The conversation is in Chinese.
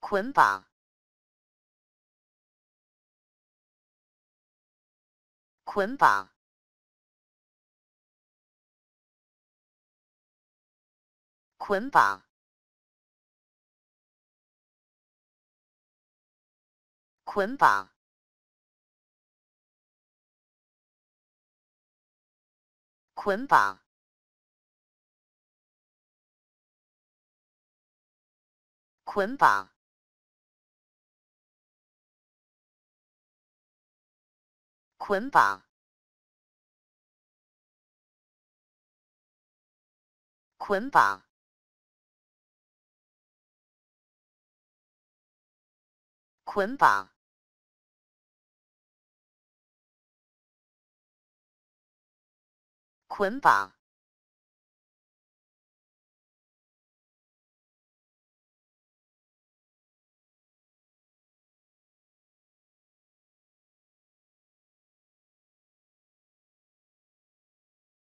捆绑，捆绑，捆绑，捆绑，捆绑。捆绑，捆绑，捆绑，捆绑。